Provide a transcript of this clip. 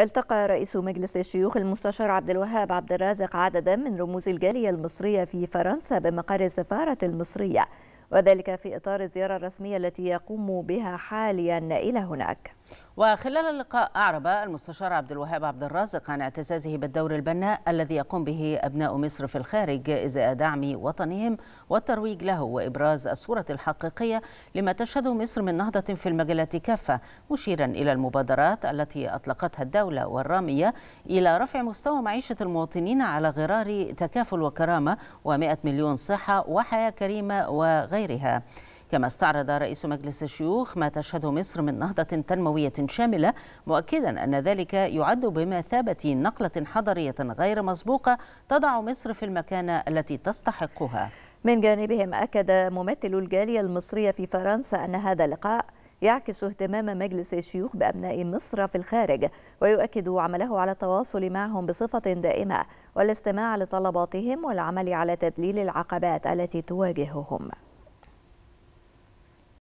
التقى رئيس مجلس الشيوخ المستشار عبد الوهاب عبد الرازق عددا من رموز الجالية المصرية في فرنسا بمقر السفارة المصرية وذلك في إطار الزيارة الرسمية التي يقوم بها حاليا إلى هناك وخلال اللقاء أعرب المستشار عبد الوهاب عبد الرازق عن اعتزازه بالدور البناء الذي يقوم به أبناء مصر في الخارج إزاء دعم وطنهم والترويج له وإبراز الصورة الحقيقية لما تشهده مصر من نهضة في المجالات كافة مشيرا إلى المبادرات التي أطلقتها الدولة والرامية إلى رفع مستوى معيشة المواطنين على غرار تكافل وكرامة و100 مليون صحة وحياة كريمة وغيرها كما استعرض رئيس مجلس الشيوخ ما تشهده مصر من نهضة تنموية شاملة مؤكدا أن ذلك يعد بمثابة نقلة حضرية غير مسبوقة تضع مصر في المكانة التي تستحقها من جانبهم أكد ممثل الجالية المصرية في فرنسا أن هذا اللقاء يعكس اهتمام مجلس الشيوخ بأبناء مصر في الخارج ويؤكد عمله على التواصل معهم بصفة دائمة والاستماع لطلباتهم والعمل على تذليل العقبات التي تواجههم